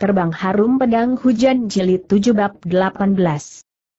Terbang Harum Pedang Hujan Jilid 7 Bab 18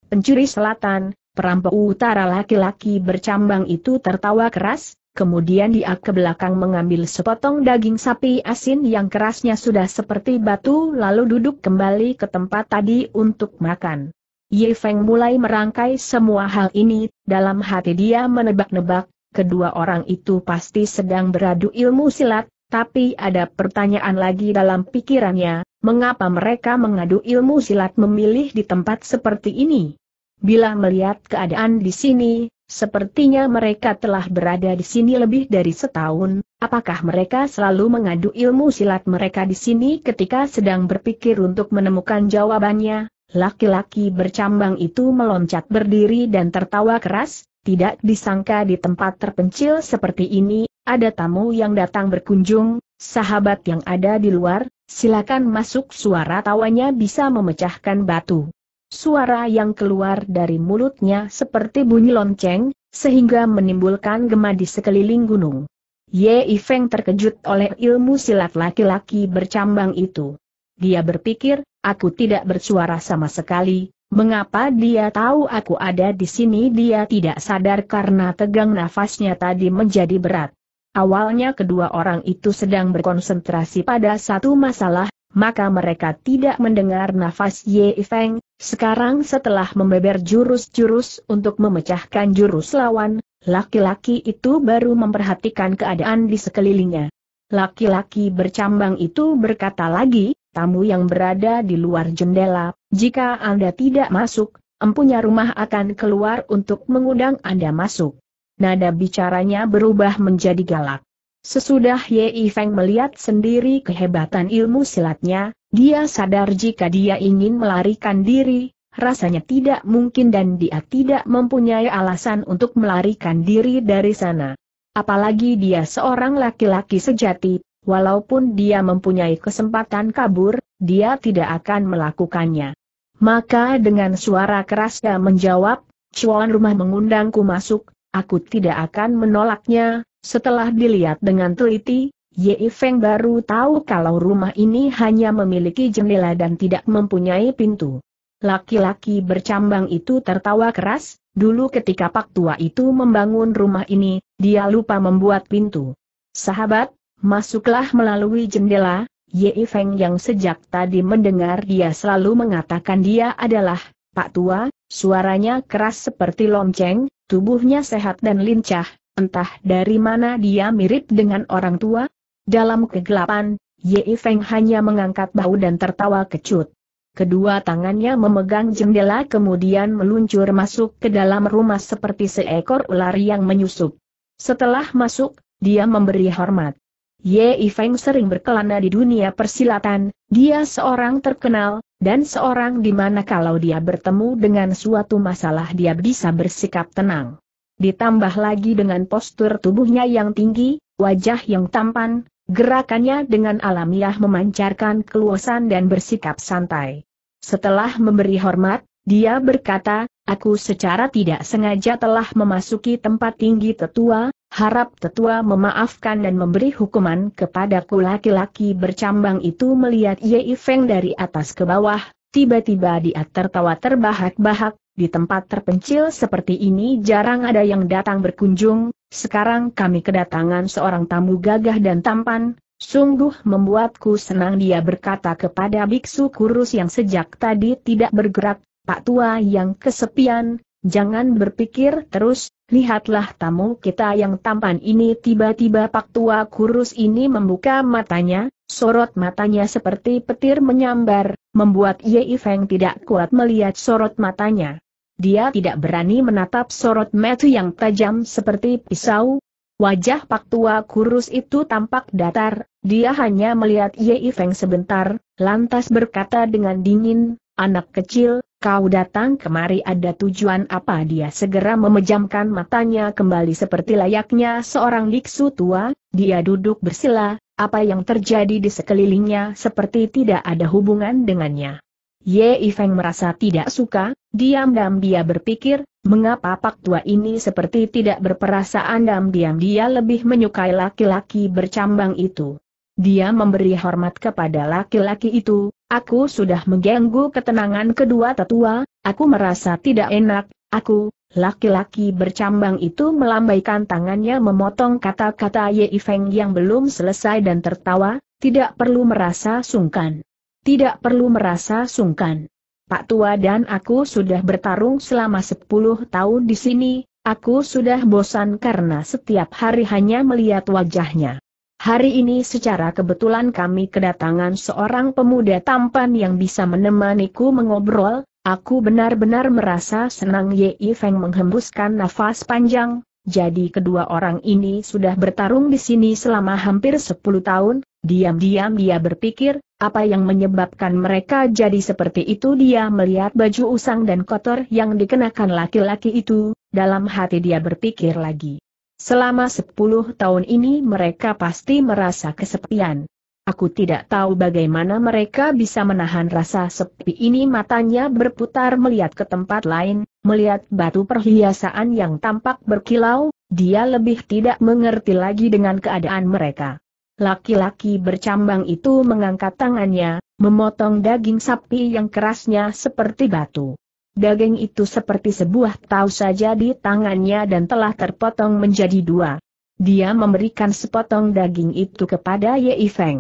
Pencuri Selatan, perampok utara laki-laki bercambang itu tertawa keras, kemudian dia ke belakang mengambil sepotong daging sapi asin yang kerasnya sudah seperti batu lalu duduk kembali ke tempat tadi untuk makan. Ye Feng mulai merangkai semua hal ini, dalam hati dia menebak-nebak, kedua orang itu pasti sedang beradu ilmu silat, tapi ada pertanyaan lagi dalam pikirannya, mengapa mereka mengadu ilmu silat memilih di tempat seperti ini? Bila melihat keadaan di sini, sepertinya mereka telah berada di sini lebih dari setahun, apakah mereka selalu mengadu ilmu silat mereka di sini ketika sedang berpikir untuk menemukan jawabannya? Laki-laki bercambang itu meloncat berdiri dan tertawa keras, tidak disangka di tempat terpencil seperti ini, ada tamu yang datang berkunjung, sahabat yang ada di luar, Silakan masuk suara tawanya bisa memecahkan batu. Suara yang keluar dari mulutnya seperti bunyi lonceng, sehingga menimbulkan gema di sekeliling gunung. Ye Feng terkejut oleh ilmu silat laki-laki bercambang itu. Dia berpikir, aku tidak bersuara sama sekali, mengapa dia tahu aku ada di sini dia tidak sadar karena tegang nafasnya tadi menjadi berat. Awalnya kedua orang itu sedang berkonsentrasi pada satu masalah, maka mereka tidak mendengar nafas Ye Feng. Sekarang setelah membeber jurus-jurus untuk memecahkan jurus lawan, laki-laki itu baru memperhatikan keadaan di sekelilingnya. Laki-laki bercambang itu berkata lagi, tamu yang berada di luar jendela, jika Anda tidak masuk, empunya rumah akan keluar untuk mengundang Anda masuk. Nada bicaranya berubah menjadi galak. Sesudah Ye Feng melihat sendiri kehebatan ilmu silatnya, dia sadar jika dia ingin melarikan diri, rasanya tidak mungkin dan dia tidak mempunyai alasan untuk melarikan diri dari sana. Apalagi dia seorang laki-laki sejati, walaupun dia mempunyai kesempatan kabur, dia tidak akan melakukannya. Maka dengan suara keras dia menjawab, Cuan rumah mengundangku masuk, Aku tidak akan menolaknya, setelah dilihat dengan teliti, Ye Feng baru tahu kalau rumah ini hanya memiliki jendela dan tidak mempunyai pintu. Laki-laki bercambang itu tertawa keras, dulu ketika Pak Tua itu membangun rumah ini, dia lupa membuat pintu. Sahabat, masuklah melalui jendela, Ye Feng yang sejak tadi mendengar dia selalu mengatakan dia adalah Pak Tua, suaranya keras seperti lonceng, Tubuhnya sehat dan lincah, entah dari mana dia mirip dengan orang tua. Dalam kegelapan, Ye Feng hanya mengangkat bahu dan tertawa kecut. Kedua tangannya memegang jendela kemudian meluncur masuk ke dalam rumah seperti seekor ular yang menyusup. Setelah masuk, dia memberi hormat. Ye Feng sering berkelana di dunia persilatan, dia seorang terkenal, dan seorang di mana kalau dia bertemu dengan suatu masalah dia bisa bersikap tenang. Ditambah lagi dengan postur tubuhnya yang tinggi, wajah yang tampan, gerakannya dengan alamiah memancarkan keluasan dan bersikap santai. Setelah memberi hormat, dia berkata, aku secara tidak sengaja telah memasuki tempat tinggi tetua, Harap tetua memaafkan dan memberi hukuman kepadaku laki-laki bercambang itu melihat Yei Feng dari atas ke bawah, tiba-tiba dia tertawa terbahak-bahak, di tempat terpencil seperti ini jarang ada yang datang berkunjung, sekarang kami kedatangan seorang tamu gagah dan tampan, sungguh membuatku senang dia berkata kepada biksu kurus yang sejak tadi tidak bergerak, Pak Tua yang kesepian, Jangan berpikir terus, lihatlah tamu kita yang tampan ini tiba-tiba pak tua kurus ini membuka matanya, sorot matanya seperti petir menyambar, membuat Ye Feng tidak kuat melihat sorot matanya. Dia tidak berani menatap sorot mata yang tajam seperti pisau. Wajah pak tua kurus itu tampak datar, dia hanya melihat Ye Feng sebentar, lantas berkata dengan dingin, anak kecil, Kau datang kemari ada tujuan apa dia segera memejamkan matanya kembali seperti layaknya seorang biksu tua, dia duduk bersila, apa yang terjadi di sekelilingnya seperti tidak ada hubungan dengannya. Ye Ifeng merasa tidak suka, diam-diam dia berpikir, mengapa pak tua ini seperti tidak berperasaan diam-diam dia lebih menyukai laki-laki bercambang itu. Dia memberi hormat kepada laki-laki itu, aku sudah mengganggu ketenangan kedua tetua, aku merasa tidak enak, aku, laki-laki bercambang itu melambaikan tangannya memotong kata-kata Ye Feng yang belum selesai dan tertawa, tidak perlu merasa sungkan. Tidak perlu merasa sungkan. Pak Tua dan aku sudah bertarung selama 10 tahun di sini, aku sudah bosan karena setiap hari hanya melihat wajahnya. Hari ini secara kebetulan kami kedatangan seorang pemuda tampan yang bisa menemaniku mengobrol, aku benar-benar merasa senang Ye Feng menghembuskan nafas panjang, jadi kedua orang ini sudah bertarung di sini selama hampir 10 tahun, diam-diam dia berpikir, apa yang menyebabkan mereka jadi seperti itu dia melihat baju usang dan kotor yang dikenakan laki-laki itu, dalam hati dia berpikir lagi. Selama sepuluh tahun ini mereka pasti merasa kesepian. Aku tidak tahu bagaimana mereka bisa menahan rasa sepi ini matanya berputar melihat ke tempat lain, melihat batu perhiasan yang tampak berkilau, dia lebih tidak mengerti lagi dengan keadaan mereka. Laki-laki bercambang itu mengangkat tangannya, memotong daging sapi yang kerasnya seperti batu. Daging itu seperti sebuah tahu saja di tangannya dan telah terpotong menjadi dua. Dia memberikan sepotong daging itu kepada Yeifeng. Feng.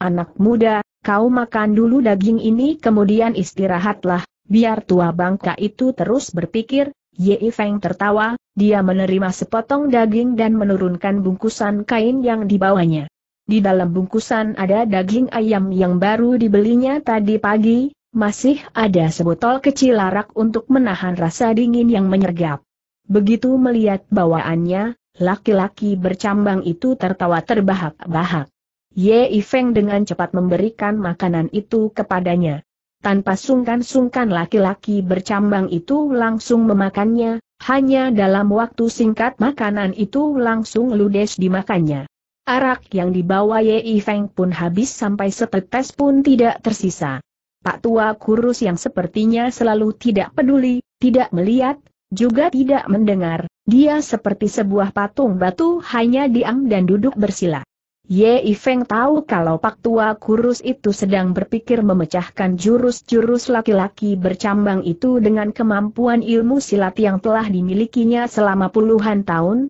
Anak muda, kau makan dulu daging ini kemudian istirahatlah, biar tua bangka itu terus berpikir, Yeifeng Feng tertawa, dia menerima sepotong daging dan menurunkan bungkusan kain yang dibawanya. Di dalam bungkusan ada daging ayam yang baru dibelinya tadi pagi, masih ada sebotol kecil arak untuk menahan rasa dingin yang menyergap. Begitu melihat bawaannya, laki-laki bercambang itu tertawa terbahak-bahak. Ye Ifeng dengan cepat memberikan makanan itu kepadanya. Tanpa sungkan-sungkan laki-laki bercambang itu langsung memakannya, hanya dalam waktu singkat makanan itu langsung ludes dimakannya. Arak yang dibawa Ye Ifeng pun habis sampai setetes pun tidak tersisa. Pak Tua Kurus yang sepertinya selalu tidak peduli, tidak melihat, juga tidak mendengar, dia seperti sebuah patung batu hanya diam dan duduk bersila. Ye Ifeng tahu kalau Pak Tua Kurus itu sedang berpikir memecahkan jurus-jurus laki-laki bercambang itu dengan kemampuan ilmu silat yang telah dimilikinya selama puluhan tahun.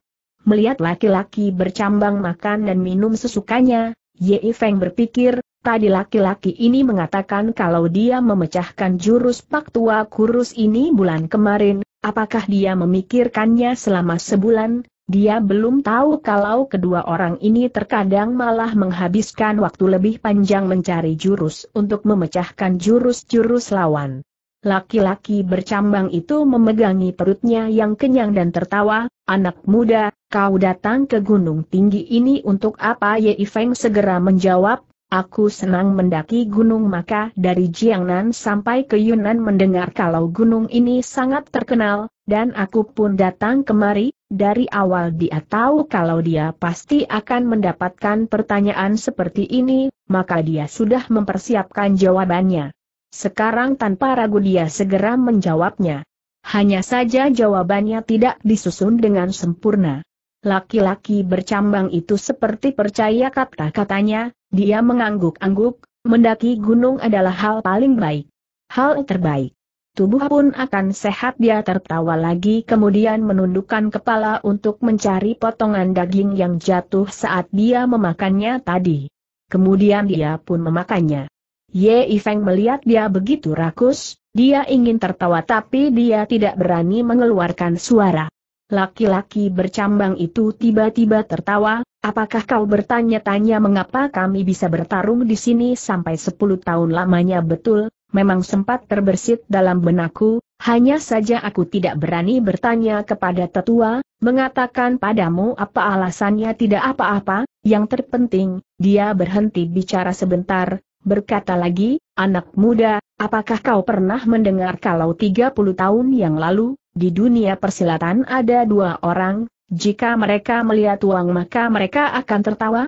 Melihat laki-laki bercambang makan dan minum sesukanya, Ye Ifeng berpikir, Tadi laki-laki ini mengatakan kalau dia memecahkan jurus pak tua kurus ini bulan kemarin, apakah dia memikirkannya selama sebulan? Dia belum tahu kalau kedua orang ini terkadang malah menghabiskan waktu lebih panjang mencari jurus untuk memecahkan jurus-jurus lawan. Laki-laki bercambang itu memegangi perutnya yang kenyang dan tertawa, anak muda, kau datang ke gunung tinggi ini untuk apa Ye Feng segera menjawab, Aku senang mendaki gunung maka dari Jiangnan sampai ke Yunnan mendengar kalau gunung ini sangat terkenal, dan aku pun datang kemari, dari awal dia tahu kalau dia pasti akan mendapatkan pertanyaan seperti ini, maka dia sudah mempersiapkan jawabannya. Sekarang tanpa ragu dia segera menjawabnya. Hanya saja jawabannya tidak disusun dengan sempurna. Laki-laki bercambang itu seperti percaya kata-katanya, dia mengangguk-angguk, mendaki gunung adalah hal paling baik. Hal terbaik. Tubuh pun akan sehat dia tertawa lagi kemudian menundukkan kepala untuk mencari potongan daging yang jatuh saat dia memakannya tadi. Kemudian dia pun memakannya. Ye Ifeng melihat dia begitu rakus, dia ingin tertawa tapi dia tidak berani mengeluarkan suara. Laki-laki bercambang itu tiba-tiba tertawa, apakah kau bertanya-tanya mengapa kami bisa bertarung di sini sampai 10 tahun lamanya betul, memang sempat terbersit dalam benakku, hanya saja aku tidak berani bertanya kepada tetua, mengatakan padamu apa alasannya tidak apa-apa, yang terpenting, dia berhenti bicara sebentar, berkata lagi, Anak muda, apakah kau pernah mendengar kalau 30 tahun yang lalu, di dunia persilatan ada dua orang, jika mereka melihat uang maka mereka akan tertawa?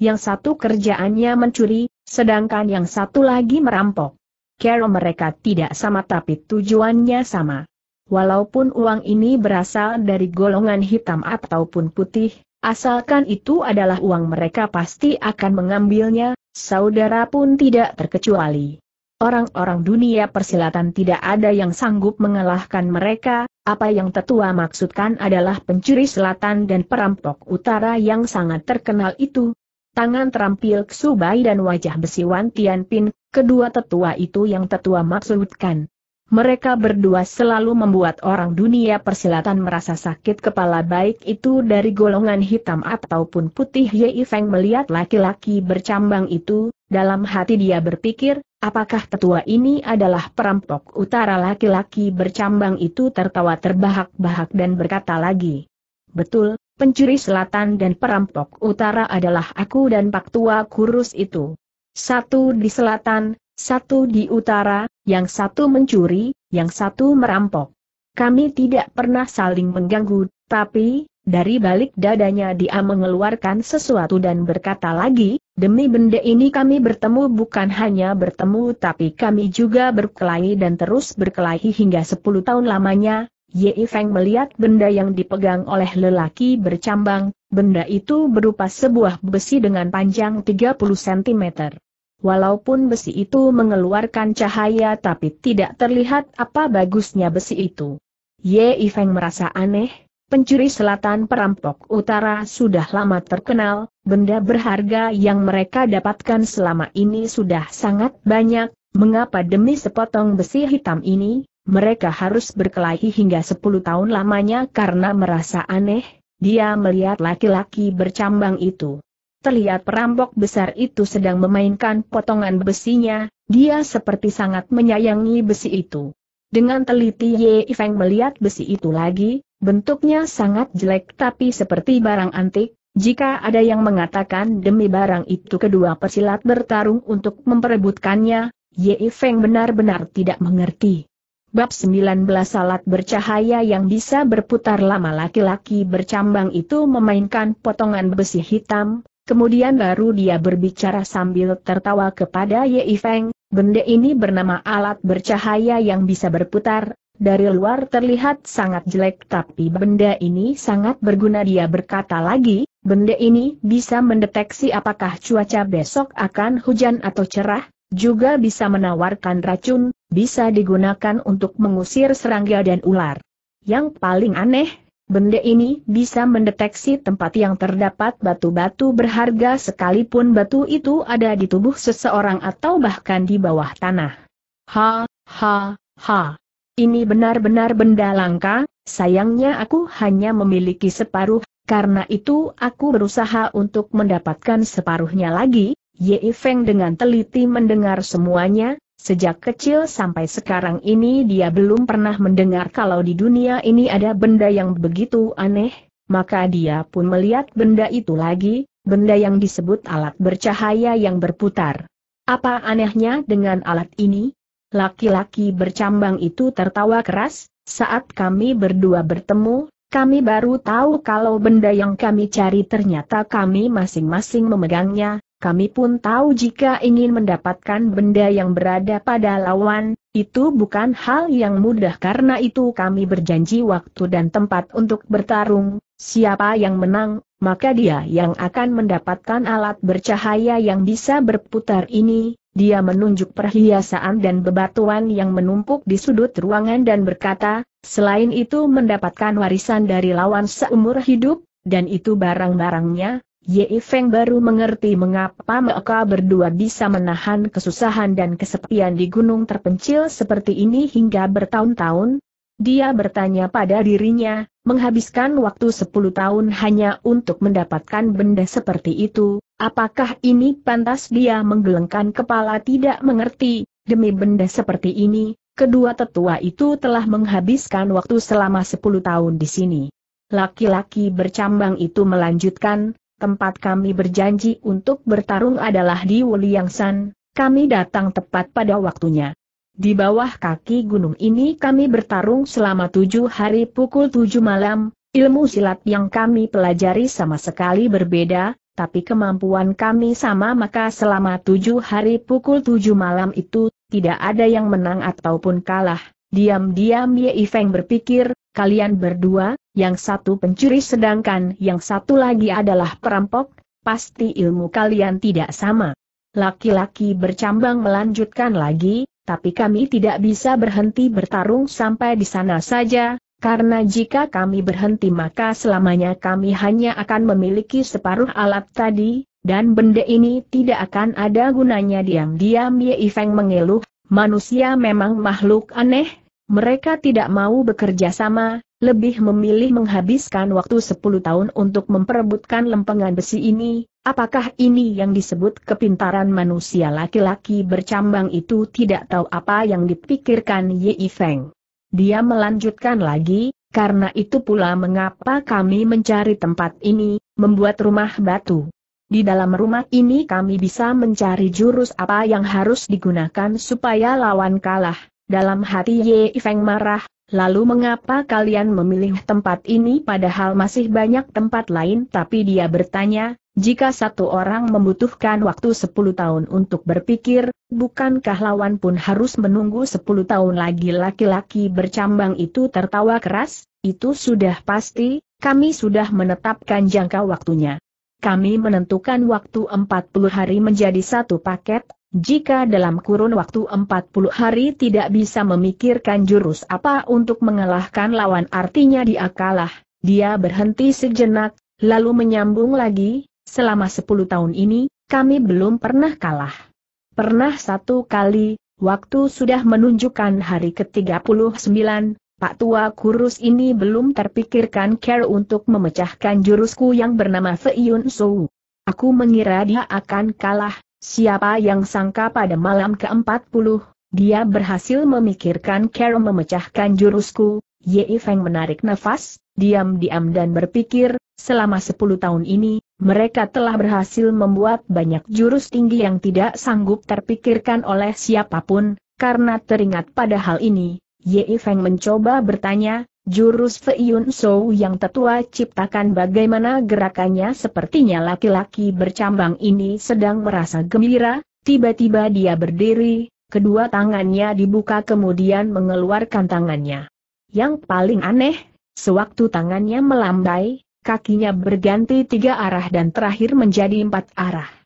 Yang satu kerjaannya mencuri, sedangkan yang satu lagi merampok. Kero mereka tidak sama tapi tujuannya sama. Walaupun uang ini berasal dari golongan hitam ataupun putih, Asalkan itu adalah uang mereka pasti akan mengambilnya, saudara pun tidak terkecuali. Orang-orang dunia persilatan tidak ada yang sanggup mengalahkan mereka, apa yang tetua maksudkan adalah pencuri selatan dan perampok utara yang sangat terkenal itu. Tangan terampil Ksubai dan wajah besi Wan Tianpin, kedua tetua itu yang tetua maksudkan. Mereka berdua selalu membuat orang dunia persilatan merasa sakit kepala baik itu dari golongan hitam ataupun putih Yei Feng melihat laki-laki bercambang itu, dalam hati dia berpikir, apakah tetua ini adalah perampok utara laki-laki bercambang itu tertawa terbahak-bahak dan berkata lagi. Betul, pencuri selatan dan perampok utara adalah aku dan pak tua kurus itu. Satu di selatan, satu di utara, yang satu mencuri, yang satu merampok. Kami tidak pernah saling mengganggu, tapi, dari balik dadanya dia mengeluarkan sesuatu dan berkata lagi, demi benda ini kami bertemu bukan hanya bertemu tapi kami juga berkelahi dan terus berkelahi hingga 10 tahun lamanya. Ye Feng melihat benda yang dipegang oleh lelaki bercambang, benda itu berupa sebuah besi dengan panjang 30 cm. Walaupun besi itu mengeluarkan cahaya tapi tidak terlihat apa bagusnya besi itu. Ye Ifeng merasa aneh, pencuri selatan perampok utara sudah lama terkenal, benda berharga yang mereka dapatkan selama ini sudah sangat banyak, mengapa demi sepotong besi hitam ini, mereka harus berkelahi hingga 10 tahun lamanya karena merasa aneh, dia melihat laki-laki bercambang itu terlihat perampok besar itu sedang memainkan potongan besinya, dia seperti sangat menyayangi besi itu. Dengan teliti Ye Feng melihat besi itu lagi, bentuknya sangat jelek tapi seperti barang antik, jika ada yang mengatakan demi barang itu kedua persilat bertarung untuk memperebutkannya, Ye Feng benar-benar tidak mengerti. Bab 19 Salat bercahaya yang bisa berputar lama laki-laki bercambang itu memainkan potongan besi hitam, Kemudian baru dia berbicara sambil tertawa kepada Ye Feng, benda ini bernama alat bercahaya yang bisa berputar, dari luar terlihat sangat jelek tapi benda ini sangat berguna dia berkata lagi, benda ini bisa mendeteksi apakah cuaca besok akan hujan atau cerah, juga bisa menawarkan racun, bisa digunakan untuk mengusir serangga dan ular. Yang paling aneh, Benda ini bisa mendeteksi tempat yang terdapat batu-batu berharga sekalipun batu itu ada di tubuh seseorang atau bahkan di bawah tanah. Ha, ha, ha. Ini benar-benar benda langka, sayangnya aku hanya memiliki separuh, karena itu aku berusaha untuk mendapatkan separuhnya lagi. Ye Feng dengan teliti mendengar semuanya, Sejak kecil sampai sekarang ini dia belum pernah mendengar kalau di dunia ini ada benda yang begitu aneh, maka dia pun melihat benda itu lagi, benda yang disebut alat bercahaya yang berputar. Apa anehnya dengan alat ini? Laki-laki bercambang itu tertawa keras, saat kami berdua bertemu, kami baru tahu kalau benda yang kami cari ternyata kami masing-masing memegangnya, kami pun tahu jika ingin mendapatkan benda yang berada pada lawan, itu bukan hal yang mudah karena itu kami berjanji waktu dan tempat untuk bertarung, siapa yang menang, maka dia yang akan mendapatkan alat bercahaya yang bisa berputar ini, dia menunjuk perhiasan dan bebatuan yang menumpuk di sudut ruangan dan berkata, selain itu mendapatkan warisan dari lawan seumur hidup, dan itu barang-barangnya, Ye Feng baru mengerti mengapa mereka berdua bisa menahan kesusahan dan kesepian di gunung terpencil seperti ini hingga bertahun-tahun. Dia bertanya pada dirinya, menghabiskan waktu sepuluh tahun hanya untuk mendapatkan benda seperti itu, apakah ini pantas dia menggelengkan kepala tidak mengerti, demi benda seperti ini, kedua tetua itu telah menghabiskan waktu selama sepuluh tahun di sini. Laki-laki bercambang itu melanjutkan, tempat kami berjanji untuk bertarung adalah di Wuliangsan, kami datang tepat pada waktunya. Di bawah kaki gunung ini kami bertarung selama tujuh hari pukul tujuh malam, ilmu silat yang kami pelajari sama sekali berbeda, tapi kemampuan kami sama maka selama tujuh hari pukul tujuh malam itu, tidak ada yang menang ataupun kalah. Diam-diam Ye Feng berpikir, kalian berdua, yang satu pencuri sedangkan yang satu lagi adalah perampok, pasti ilmu kalian tidak sama. Laki-laki bercambang melanjutkan lagi, tapi kami tidak bisa berhenti bertarung sampai di sana saja, karena jika kami berhenti maka selamanya kami hanya akan memiliki separuh alat tadi, dan benda ini tidak akan ada gunanya diam-diam Ye Feng mengeluh, Manusia memang makhluk aneh, mereka tidak mau bekerja sama, lebih memilih menghabiskan waktu 10 tahun untuk memperebutkan lempengan besi ini, apakah ini yang disebut kepintaran manusia laki-laki bercambang itu tidak tahu apa yang dipikirkan Yi Feng. Dia melanjutkan lagi, karena itu pula mengapa kami mencari tempat ini, membuat rumah batu. Di dalam rumah ini kami bisa mencari jurus apa yang harus digunakan supaya lawan kalah. Dalam hati Ye Feng marah, lalu mengapa kalian memilih tempat ini padahal masih banyak tempat lain tapi dia bertanya, jika satu orang membutuhkan waktu 10 tahun untuk berpikir, bukankah lawan pun harus menunggu 10 tahun lagi laki-laki bercambang itu tertawa keras, itu sudah pasti, kami sudah menetapkan jangka waktunya kami menentukan waktu 40 hari menjadi satu paket, jika dalam kurun waktu 40 hari tidak bisa memikirkan jurus apa untuk mengalahkan lawan artinya dia kalah, dia berhenti sejenak, lalu menyambung lagi, selama 10 tahun ini, kami belum pernah kalah. Pernah satu kali, waktu sudah menunjukkan hari ke-39, Pak Tua Kurus ini belum terpikirkan care untuk memecahkan jurusku yang bernama Feiyun Sou. Aku mengira dia akan kalah, siapa yang sangka pada malam ke-40, dia berhasil memikirkan care memecahkan jurusku, Ye Feng menarik nafas, diam-diam dan berpikir, selama 10 tahun ini, mereka telah berhasil membuat banyak jurus tinggi yang tidak sanggup terpikirkan oleh siapapun, karena teringat pada hal ini, Ye Feng mencoba bertanya, jurus Fei Yun So yang tetua ciptakan bagaimana gerakannya sepertinya laki-laki bercambang ini sedang merasa gembira, tiba-tiba dia berdiri, kedua tangannya dibuka kemudian mengeluarkan tangannya. Yang paling aneh, sewaktu tangannya melambai, kakinya berganti tiga arah dan terakhir menjadi empat arah.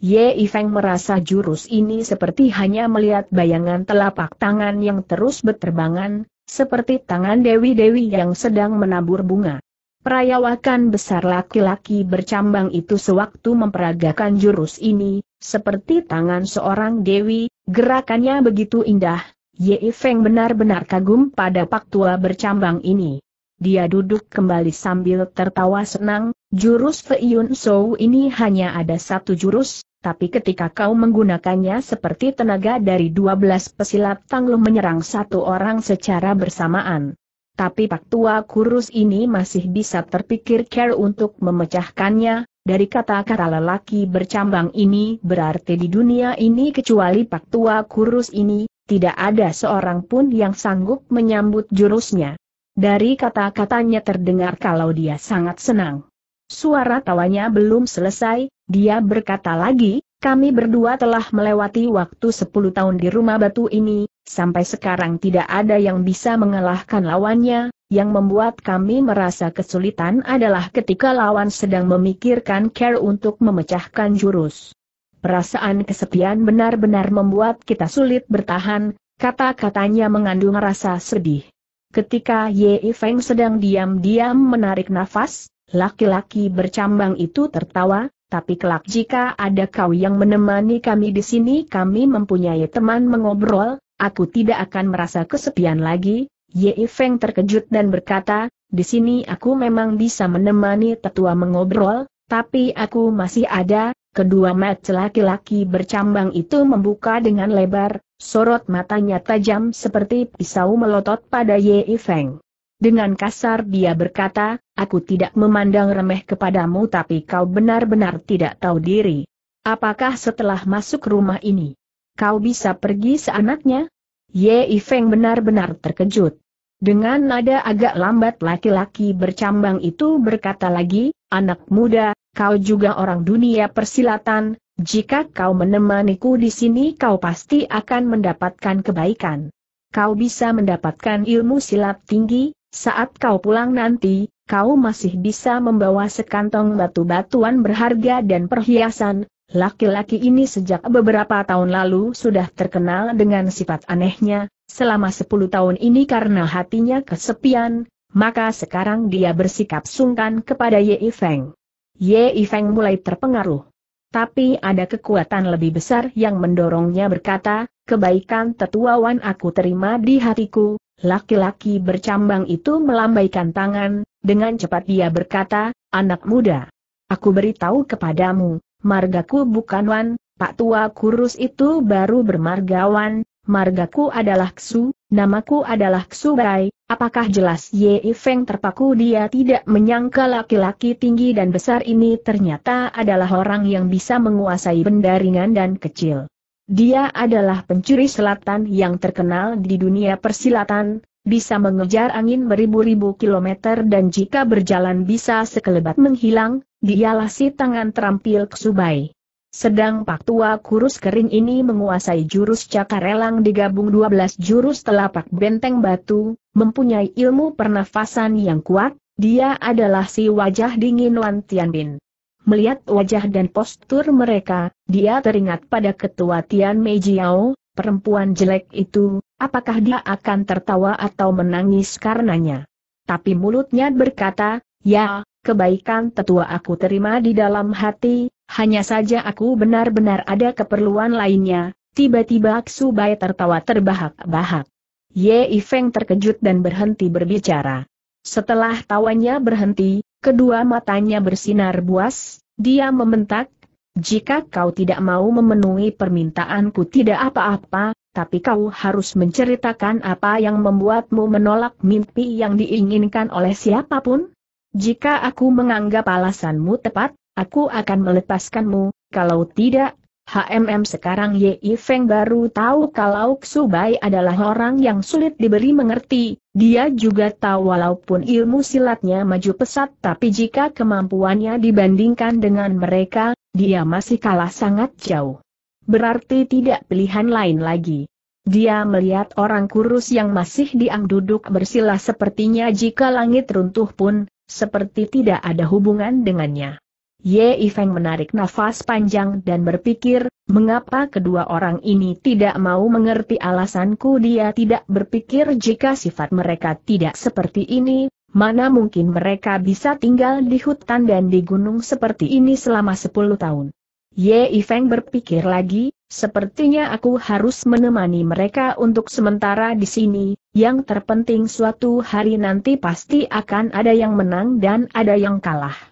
Ye Ifeng merasa jurus ini seperti hanya melihat bayangan telapak tangan yang terus berterbangan, seperti tangan dewi-dewi yang sedang menabur bunga. Perayawakan besar laki-laki bercambang itu sewaktu memperagakan jurus ini, seperti tangan seorang dewi, gerakannya begitu indah, Ye Ifeng benar-benar kagum pada pak tua bercambang ini. Dia duduk kembali sambil tertawa senang, jurus Fei Yun Sou ini hanya ada satu jurus, tapi ketika kau menggunakannya seperti tenaga dari 12 pesilat tangguh menyerang satu orang secara bersamaan. Tapi Pak Tua Kurus ini masih bisa terpikir care untuk memecahkannya, dari kata-kata lelaki bercambang ini berarti di dunia ini kecuali Pak Tua Kurus ini, tidak ada seorang pun yang sanggup menyambut jurusnya. Dari kata-katanya terdengar kalau dia sangat senang. Suara tawanya belum selesai, dia berkata lagi, kami berdua telah melewati waktu 10 tahun di rumah batu ini, sampai sekarang tidak ada yang bisa mengalahkan lawannya, yang membuat kami merasa kesulitan adalah ketika lawan sedang memikirkan care untuk memecahkan jurus. Perasaan kesepian benar-benar membuat kita sulit bertahan, kata-katanya mengandung rasa sedih. Ketika Ye Feng sedang diam-diam menarik nafas, laki-laki bercambang itu tertawa, tapi kelak jika ada kau yang menemani kami di sini kami mempunyai teman mengobrol, aku tidak akan merasa kesepian lagi, Ye Feng terkejut dan berkata, di sini aku memang bisa menemani tetua mengobrol, tapi aku masih ada, kedua mat laki-laki bercambang itu membuka dengan lebar, sorot matanya tajam seperti pisau melotot pada Ye Feng. Dengan kasar dia berkata, Aku tidak memandang remeh kepadamu tapi kau benar-benar tidak tahu diri. Apakah setelah masuk rumah ini, kau bisa pergi seanaknya? Ye Feng benar-benar terkejut. Dengan nada agak lambat laki-laki bercambang itu berkata lagi, anak muda, kau juga orang dunia persilatan, jika kau menemaniku di sini kau pasti akan mendapatkan kebaikan. Kau bisa mendapatkan ilmu silat tinggi, saat kau pulang nanti, kau masih bisa membawa sekantong batu-batuan berharga dan perhiasan, laki-laki ini sejak beberapa tahun lalu sudah terkenal dengan sifat anehnya, selama sepuluh tahun ini karena hatinya kesepian, maka sekarang dia bersikap sungkan kepada Ye Feng. Ye Feng mulai terpengaruh tapi ada kekuatan lebih besar yang mendorongnya berkata, kebaikan tetua wan aku terima di hatiku, laki-laki bercambang itu melambaikan tangan, dengan cepat dia berkata, anak muda. Aku beritahu kepadamu, margaku bukan wan, pak tua kurus itu baru bermargawan, margaku adalah Ksu, namaku adalah bai, Apakah jelas Ye Feng terpaku dia tidak menyangka laki-laki tinggi dan besar ini ternyata adalah orang yang bisa menguasai benda ringan dan kecil. Dia adalah pencuri selatan yang terkenal di dunia persilatan, bisa mengejar angin beribu-ribu kilometer dan jika berjalan bisa sekelebat menghilang, dialah si tangan terampil Ksubai. Sedang Pak Tua Kurus Kering ini menguasai jurus cakarelang digabung 12 jurus telapak benteng batu, mempunyai ilmu pernafasan yang kuat, dia adalah si wajah dingin Wan Tianbin. Melihat wajah dan postur mereka, dia teringat pada ketua Tian Meijiao, perempuan jelek itu, apakah dia akan tertawa atau menangis karenanya. Tapi mulutnya berkata, ya, kebaikan tetua aku terima di dalam hati, hanya saja aku benar-benar ada keperluan lainnya, tiba-tiba Aksu Bai tertawa terbahak-bahak. Ye Ifeng terkejut dan berhenti berbicara. Setelah tawanya berhenti, kedua matanya bersinar buas, dia membentak, jika kau tidak mau memenuhi permintaanku tidak apa-apa, tapi kau harus menceritakan apa yang membuatmu menolak mimpi yang diinginkan oleh siapapun. Jika aku menganggap alasanmu tepat, aku akan melepaskanmu, kalau tidak, HMM sekarang Ye Feng baru tahu kalau Bai adalah orang yang sulit diberi mengerti, dia juga tahu walaupun ilmu silatnya maju pesat tapi jika kemampuannya dibandingkan dengan mereka, dia masih kalah sangat jauh. Berarti tidak pilihan lain lagi. Dia melihat orang kurus yang masih diam duduk bersila sepertinya jika langit runtuh pun, seperti tidak ada hubungan dengannya. Ye Ifeng menarik nafas panjang dan berpikir, mengapa kedua orang ini tidak mau mengerti alasanku dia tidak berpikir jika sifat mereka tidak seperti ini, mana mungkin mereka bisa tinggal di hutan dan di gunung seperti ini selama 10 tahun. Ye Ifeng berpikir lagi, sepertinya aku harus menemani mereka untuk sementara di sini, yang terpenting suatu hari nanti pasti akan ada yang menang dan ada yang kalah.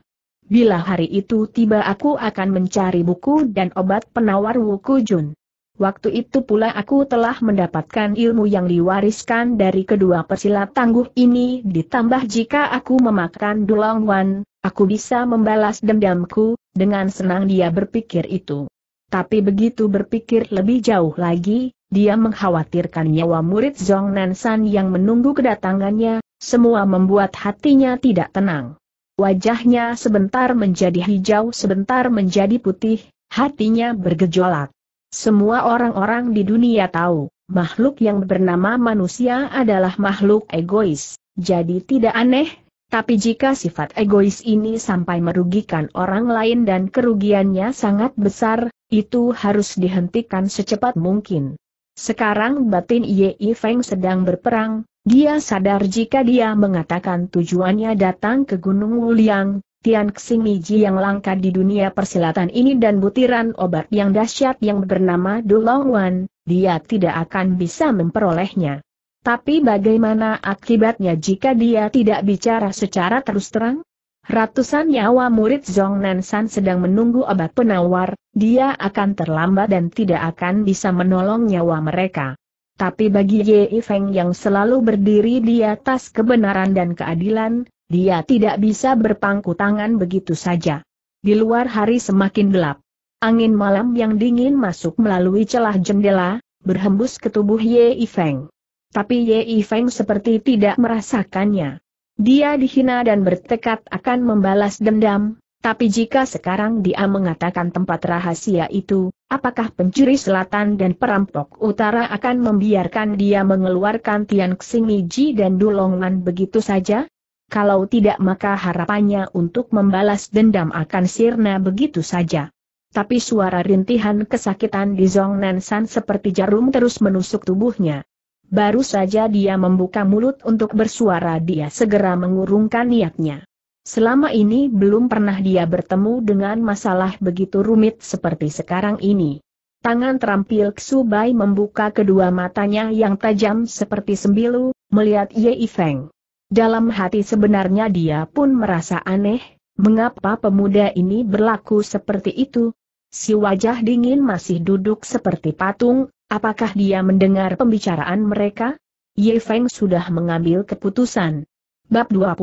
Bila hari itu tiba aku akan mencari buku dan obat penawar Jun. Waktu itu pula aku telah mendapatkan ilmu yang diwariskan dari kedua persilat tangguh ini ditambah jika aku memakan Dulong Wan, aku bisa membalas dendamku, dengan senang dia berpikir itu. Tapi begitu berpikir lebih jauh lagi, dia mengkhawatirkan nyawa murid Zhong Nansan yang menunggu kedatangannya, semua membuat hatinya tidak tenang. Wajahnya sebentar menjadi hijau sebentar menjadi putih, hatinya bergejolak. Semua orang-orang di dunia tahu, makhluk yang bernama manusia adalah makhluk egois, jadi tidak aneh, tapi jika sifat egois ini sampai merugikan orang lain dan kerugiannya sangat besar, itu harus dihentikan secepat mungkin. Sekarang batin Ye Feng sedang berperang, dia sadar jika dia mengatakan tujuannya datang ke Gunung Wuliang, Tian Xing Miji yang langka di dunia persilatan ini dan butiran obat yang dahsyat yang bernama Wan, dia tidak akan bisa memperolehnya. Tapi bagaimana akibatnya jika dia tidak bicara secara terus terang? Ratusan nyawa murid Zhong Nansan sedang menunggu obat penawar, dia akan terlambat dan tidak akan bisa menolong nyawa mereka. Tapi bagi Ye Feng yang selalu berdiri di atas kebenaran dan keadilan, dia tidak bisa berpangku tangan begitu saja. Di luar hari semakin gelap. Angin malam yang dingin masuk melalui celah jendela, berhembus ke tubuh Ye Feng. Tapi Ye Feng seperti tidak merasakannya. Dia dihina dan bertekad akan membalas dendam, tapi jika sekarang dia mengatakan tempat rahasia itu, Apakah pencuri selatan dan perampok utara akan membiarkan dia mengeluarkan Tian Xingiji dan Dulongan begitu saja? Kalau tidak maka harapannya untuk membalas dendam akan sirna begitu saja. Tapi suara rintihan kesakitan di Zong Nansan seperti jarum terus menusuk tubuhnya. Baru saja dia membuka mulut untuk bersuara dia segera mengurungkan niatnya. Selama ini belum pernah dia bertemu dengan masalah begitu rumit seperti sekarang ini. Tangan terampil Ksubai membuka kedua matanya yang tajam seperti sembilu, melihat Ye Feng. Dalam hati sebenarnya dia pun merasa aneh, mengapa pemuda ini berlaku seperti itu? Si wajah dingin masih duduk seperti patung, apakah dia mendengar pembicaraan mereka? Ye Feng sudah mengambil keputusan. Bab 20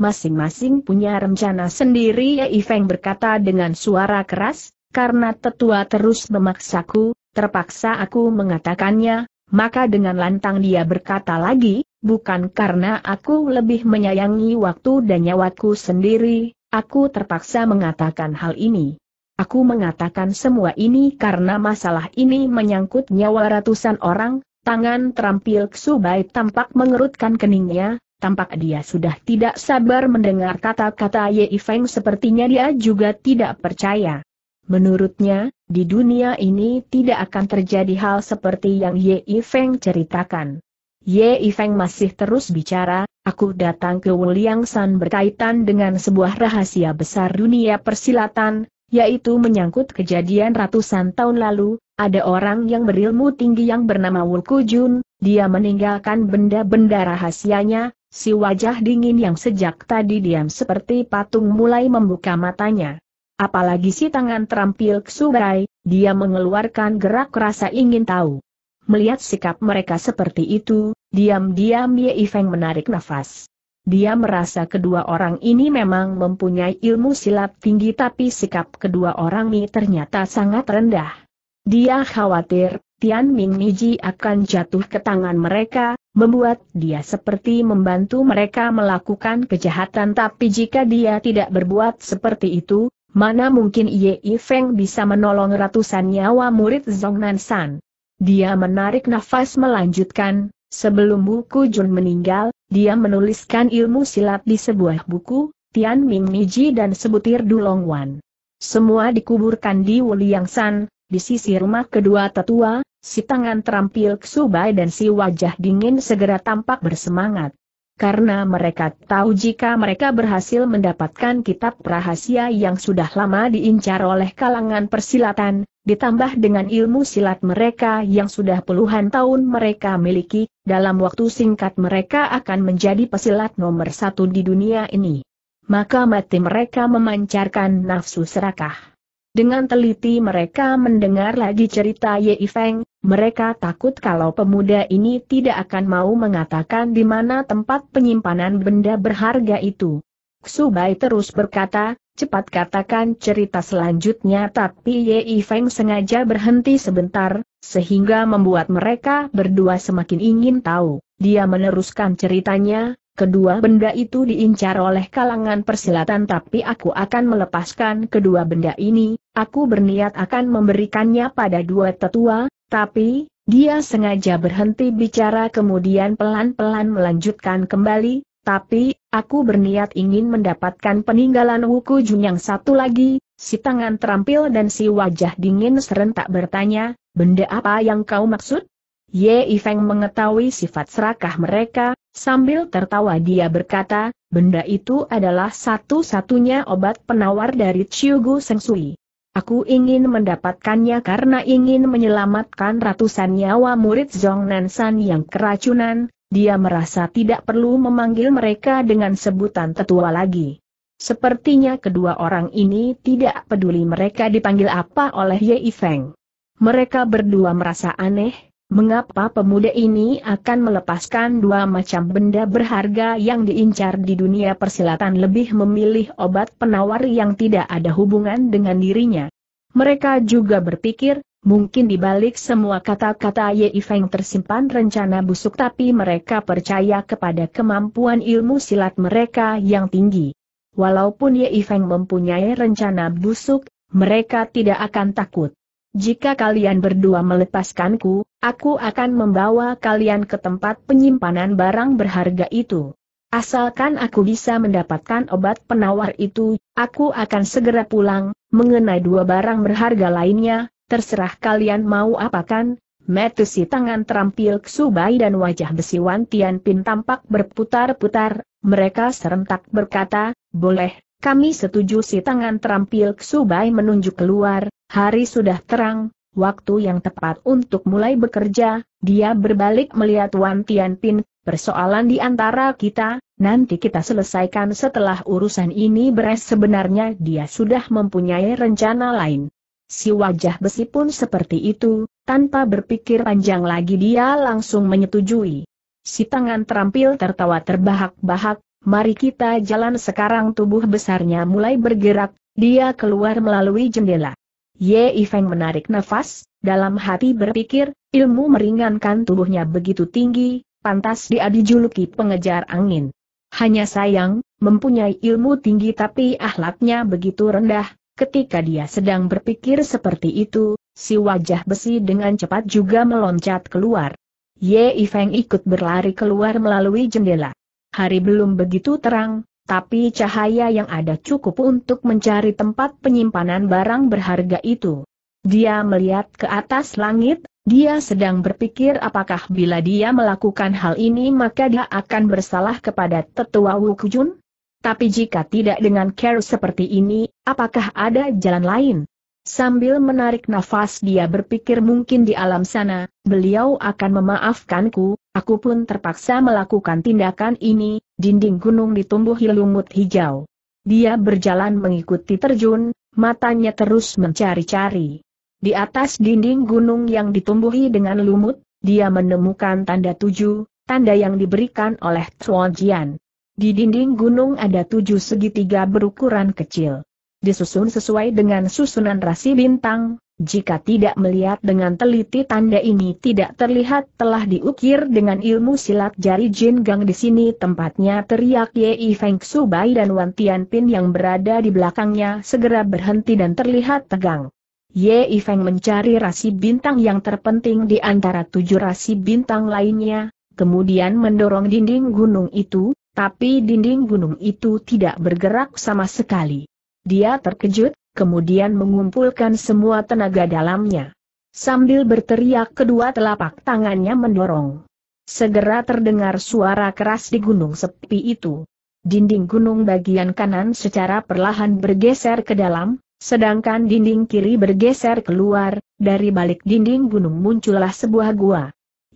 masing-masing punya rencana sendiri ya, Ifeng berkata dengan suara keras, karena tetua terus memaksaku, terpaksa aku mengatakannya, maka dengan lantang dia berkata lagi, bukan karena aku lebih menyayangi waktu dan nyawaku sendiri, aku terpaksa mengatakan hal ini. Aku mengatakan semua ini karena masalah ini menyangkut nyawa ratusan orang, tangan terampil Ksubai tampak mengerutkan keningnya, Tampak dia sudah tidak sabar mendengar kata-kata Ye Feng sepertinya dia juga tidak percaya. Menurutnya, di dunia ini tidak akan terjadi hal seperti yang Ye Feng ceritakan. Ye Feng masih terus bicara, aku datang ke Wuliang San berkaitan dengan sebuah rahasia besar dunia persilatan, yaitu menyangkut kejadian ratusan tahun lalu, ada orang yang berilmu tinggi yang bernama Wulku Jun, dia meninggalkan benda-benda rahasianya, Si wajah dingin yang sejak tadi diam seperti patung mulai membuka matanya. Apalagi si tangan terampil kesurai, dia mengeluarkan gerak rasa ingin tahu. Melihat sikap mereka seperti itu, diam-diam Ye Ifeng menarik nafas. Dia merasa kedua orang ini memang mempunyai ilmu silat tinggi tapi sikap kedua orang ini ternyata sangat rendah. Dia khawatir, Tian Ming Niji akan jatuh ke tangan mereka, membuat dia seperti membantu mereka melakukan kejahatan tapi jika dia tidak berbuat seperti itu, mana mungkin Ye Feng bisa menolong ratusan nyawa murid Zhong San. Dia menarik nafas melanjutkan, sebelum buku Jun meninggal, dia menuliskan ilmu silat di sebuah buku, Tian Ming Niji dan sebutir Dulong Wan. Semua dikuburkan di Wuliang San, di sisi rumah kedua tetua, si tangan terampil Ksubai dan si wajah dingin segera tampak bersemangat. Karena mereka tahu jika mereka berhasil mendapatkan kitab rahasia yang sudah lama diincar oleh kalangan persilatan, ditambah dengan ilmu silat mereka yang sudah puluhan tahun mereka miliki, dalam waktu singkat mereka akan menjadi pesilat nomor satu di dunia ini. Maka mati mereka memancarkan nafsu serakah. Dengan teliti mereka mendengar lagi cerita Ye Feng, mereka takut kalau pemuda ini tidak akan mau mengatakan di mana tempat penyimpanan benda berharga itu. Subai terus berkata, cepat katakan cerita selanjutnya tapi Ye Feng sengaja berhenti sebentar, sehingga membuat mereka berdua semakin ingin tahu. Dia meneruskan ceritanya, Kedua benda itu diincar oleh kalangan persilatan tapi aku akan melepaskan kedua benda ini, aku berniat akan memberikannya pada dua tetua, tapi, dia sengaja berhenti bicara kemudian pelan-pelan melanjutkan kembali, tapi, aku berniat ingin mendapatkan peninggalan Wuku Jun yang satu lagi, si tangan terampil dan si wajah dingin serentak bertanya, benda apa yang kau maksud? Ye Ifeng mengetahui sifat serakah mereka, sambil tertawa dia berkata, benda itu adalah satu-satunya obat penawar dari Chiyugu Sengsui. Aku ingin mendapatkannya karena ingin menyelamatkan ratusan nyawa murid Zhong Nansan yang keracunan, dia merasa tidak perlu memanggil mereka dengan sebutan tetua lagi. Sepertinya kedua orang ini tidak peduli mereka dipanggil apa oleh Ye Ifeng. Mereka berdua merasa aneh, Mengapa pemuda ini akan melepaskan dua macam benda berharga yang diincar di dunia persilatan lebih memilih obat penawar yang tidak ada hubungan dengan dirinya? Mereka juga berpikir, mungkin dibalik semua kata-kata Ye Feng tersimpan rencana busuk tapi mereka percaya kepada kemampuan ilmu silat mereka yang tinggi. Walaupun Ye Feng mempunyai rencana busuk, mereka tidak akan takut. Jika kalian berdua melepaskanku, Aku akan membawa kalian ke tempat penyimpanan barang berharga itu. Asalkan aku bisa mendapatkan obat penawar itu, aku akan segera pulang, mengenai dua barang berharga lainnya, terserah kalian mau apakan, Metusi tangan terampil Ksubai dan wajah besi Tian Pin tampak berputar-putar, mereka serentak berkata, boleh, kami setuju si tangan terampil Ksubai menunjuk keluar, hari sudah terang, waktu yang tepat untuk mulai bekerja, dia berbalik melihat Wan Tianpin, persoalan di antara kita, nanti kita selesaikan setelah urusan ini beres sebenarnya dia sudah mempunyai rencana lain. Si wajah besi pun seperti itu, tanpa berpikir panjang lagi dia langsung menyetujui. Si tangan terampil tertawa terbahak-bahak, mari kita jalan sekarang tubuh besarnya mulai bergerak, dia keluar melalui jendela. Ye Ifeng menarik nafas, dalam hati berpikir, ilmu meringankan tubuhnya begitu tinggi, pantas dia dijuluki pengejar angin. Hanya sayang, mempunyai ilmu tinggi tapi ahlaknya begitu rendah, ketika dia sedang berpikir seperti itu, si wajah besi dengan cepat juga meloncat keluar. Ye Ifeng ikut berlari keluar melalui jendela. Hari belum begitu terang, tapi cahaya yang ada cukup untuk mencari tempat penyimpanan barang berharga itu. Dia melihat ke atas langit, dia sedang berpikir apakah bila dia melakukan hal ini maka dia akan bersalah kepada tetua Wukujun? Tapi jika tidak dengan care seperti ini, apakah ada jalan lain? Sambil menarik nafas dia berpikir mungkin di alam sana, beliau akan memaafkanku, aku pun terpaksa melakukan tindakan ini, dinding gunung ditumbuhi lumut hijau. Dia berjalan mengikuti terjun, matanya terus mencari-cari. Di atas dinding gunung yang ditumbuhi dengan lumut, dia menemukan tanda tujuh, tanda yang diberikan oleh Tuan Jian. Di dinding gunung ada tujuh segitiga berukuran kecil. Disusun sesuai dengan susunan rasi bintang, jika tidak melihat dengan teliti tanda ini tidak terlihat telah diukir dengan ilmu silat jari Jin Gang di sini tempatnya teriak Yei Feng Subai dan Wan Pin yang berada di belakangnya segera berhenti dan terlihat tegang. Yei Feng mencari rasi bintang yang terpenting di antara tujuh rasi bintang lainnya, kemudian mendorong dinding gunung itu, tapi dinding gunung itu tidak bergerak sama sekali. Dia terkejut, kemudian mengumpulkan semua tenaga dalamnya. Sambil berteriak kedua telapak tangannya mendorong. Segera terdengar suara keras di gunung sepi itu. Dinding gunung bagian kanan secara perlahan bergeser ke dalam, sedangkan dinding kiri bergeser keluar, dari balik dinding gunung muncullah sebuah gua.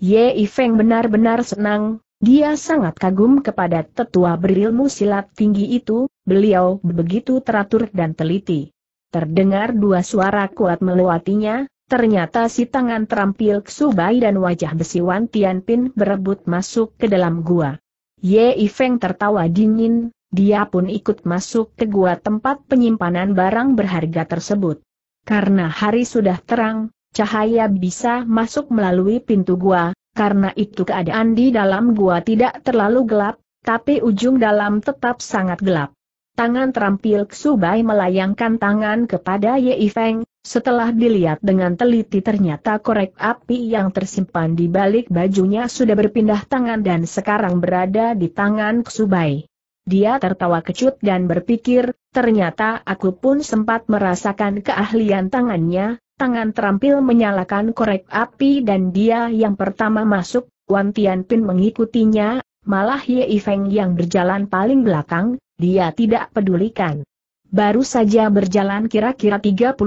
Ye Feng benar-benar senang, dia sangat kagum kepada tetua berilmu silat tinggi itu, beliau begitu teratur dan teliti. Terdengar dua suara kuat melewatinya, ternyata si tangan terampil Ksubai dan wajah besi Tianpin berebut masuk ke dalam gua. Ye Ifeng tertawa dingin, dia pun ikut masuk ke gua tempat penyimpanan barang berharga tersebut. Karena hari sudah terang, cahaya bisa masuk melalui pintu gua, karena itu keadaan di dalam gua tidak terlalu gelap, tapi ujung dalam tetap sangat gelap. Tangan terampil Ksubai melayangkan tangan kepada Yei Feng, setelah dilihat dengan teliti ternyata korek api yang tersimpan di balik bajunya sudah berpindah tangan dan sekarang berada di tangan Ksubai. Dia tertawa kecut dan berpikir, ternyata aku pun sempat merasakan keahlian tangannya, tangan terampil menyalakan korek api dan dia yang pertama masuk, Wan Pin mengikutinya, malah Yei Feng yang berjalan paling belakang, dia tidak pedulikan. Baru saja berjalan kira-kira 30-50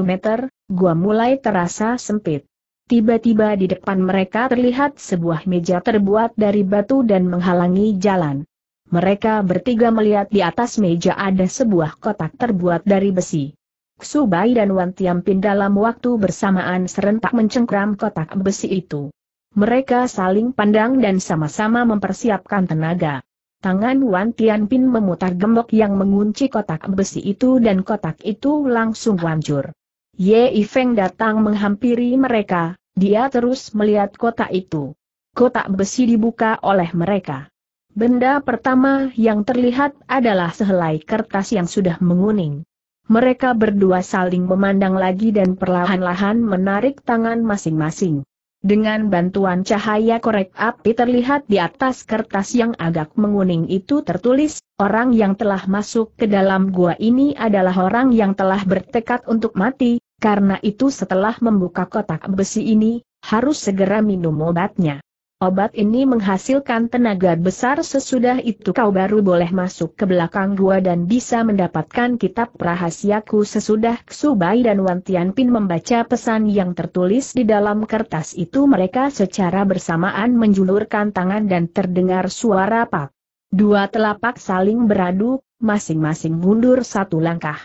meter, gua mulai terasa sempit. Tiba-tiba di depan mereka terlihat sebuah meja terbuat dari batu dan menghalangi jalan. Mereka bertiga melihat di atas meja ada sebuah kotak terbuat dari besi. Subai dan Wan Tiampin dalam waktu bersamaan serentak mencengkram kotak besi itu. Mereka saling pandang dan sama-sama mempersiapkan tenaga. Tangan Wan Tianpin memutar gembok yang mengunci kotak besi itu dan kotak itu langsung hancur. Ye Ifeng datang menghampiri mereka, dia terus melihat kotak itu. Kotak besi dibuka oleh mereka. Benda pertama yang terlihat adalah sehelai kertas yang sudah menguning. Mereka berdua saling memandang lagi dan perlahan-lahan menarik tangan masing-masing. Dengan bantuan cahaya korek api terlihat di atas kertas yang agak menguning itu tertulis, orang yang telah masuk ke dalam gua ini adalah orang yang telah bertekad untuk mati, karena itu setelah membuka kotak besi ini, harus segera minum obatnya. Obat ini menghasilkan tenaga besar sesudah itu kau baru boleh masuk ke belakang gua dan bisa mendapatkan kitab rahasiaku sesudah Ksubai dan Wan membaca pesan yang tertulis di dalam kertas itu mereka secara bersamaan menjulurkan tangan dan terdengar suara pak. Dua telapak saling beradu, masing-masing mundur satu langkah.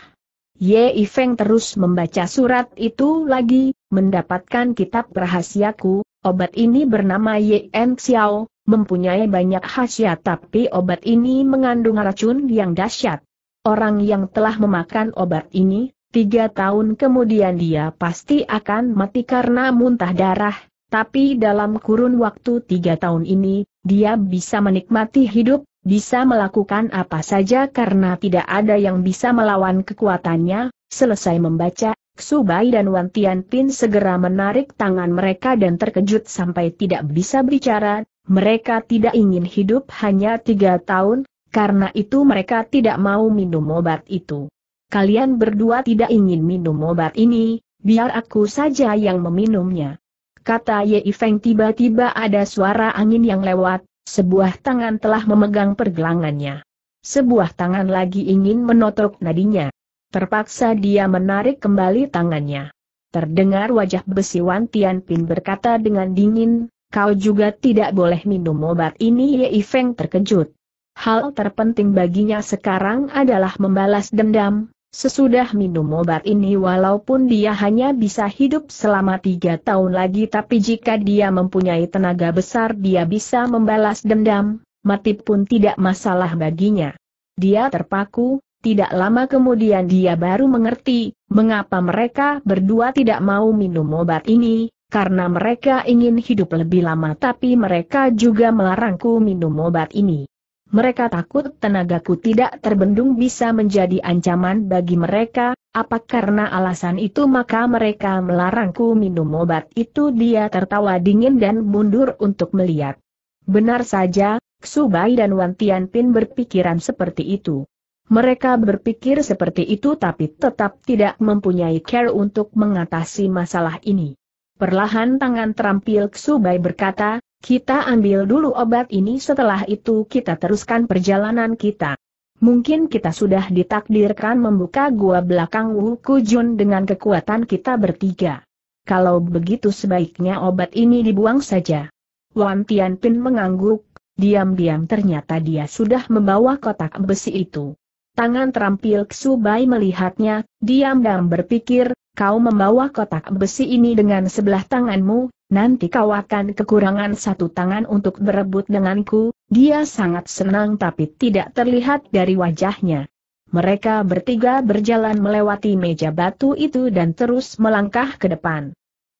Ye Ifeng terus membaca surat itu lagi, mendapatkan kitab rahasiaku, Obat ini bernama Yen Xiao, mempunyai banyak khasiat tapi obat ini mengandung racun yang dahsyat. Orang yang telah memakan obat ini, tiga tahun kemudian dia pasti akan mati karena muntah darah, tapi dalam kurun waktu tiga tahun ini, dia bisa menikmati hidup, bisa melakukan apa saja karena tidak ada yang bisa melawan kekuatannya, selesai membaca Subai dan Wan Pin segera menarik tangan mereka dan terkejut sampai tidak bisa bicara, mereka tidak ingin hidup hanya tiga tahun, karena itu mereka tidak mau minum obat itu. Kalian berdua tidak ingin minum obat ini, biar aku saja yang meminumnya. Kata Ye Feng tiba-tiba ada suara angin yang lewat, sebuah tangan telah memegang pergelangannya. Sebuah tangan lagi ingin menotok nadinya. Terpaksa dia menarik kembali tangannya. Terdengar wajah besi Wan Pin berkata dengan dingin, kau juga tidak boleh minum obat ini Ye Feng terkejut. Hal terpenting baginya sekarang adalah membalas dendam, sesudah minum obat ini walaupun dia hanya bisa hidup selama tiga tahun lagi tapi jika dia mempunyai tenaga besar dia bisa membalas dendam, mati pun tidak masalah baginya. Dia terpaku, tidak lama kemudian dia baru mengerti, mengapa mereka berdua tidak mau minum obat ini, karena mereka ingin hidup lebih lama tapi mereka juga melarangku minum obat ini. Mereka takut tenagaku tidak terbendung bisa menjadi ancaman bagi mereka, apa karena alasan itu maka mereka melarangku minum obat itu dia tertawa dingin dan mundur untuk melihat. Benar saja, Subai dan Wan Tianpin berpikiran seperti itu. Mereka berpikir seperti itu tapi tetap tidak mempunyai care untuk mengatasi masalah ini. Perlahan tangan terampil Ksubai berkata, kita ambil dulu obat ini setelah itu kita teruskan perjalanan kita. Mungkin kita sudah ditakdirkan membuka gua belakang Wu Kujun dengan kekuatan kita bertiga. Kalau begitu sebaiknya obat ini dibuang saja. Wan Tianpin mengangguk, diam-diam ternyata dia sudah membawa kotak besi itu. Tangan terampil Ksubai melihatnya, diam-diam berpikir, kau membawa kotak besi ini dengan sebelah tanganmu, nanti kau akan kekurangan satu tangan untuk berebut denganku, dia sangat senang tapi tidak terlihat dari wajahnya. Mereka bertiga berjalan melewati meja batu itu dan terus melangkah ke depan.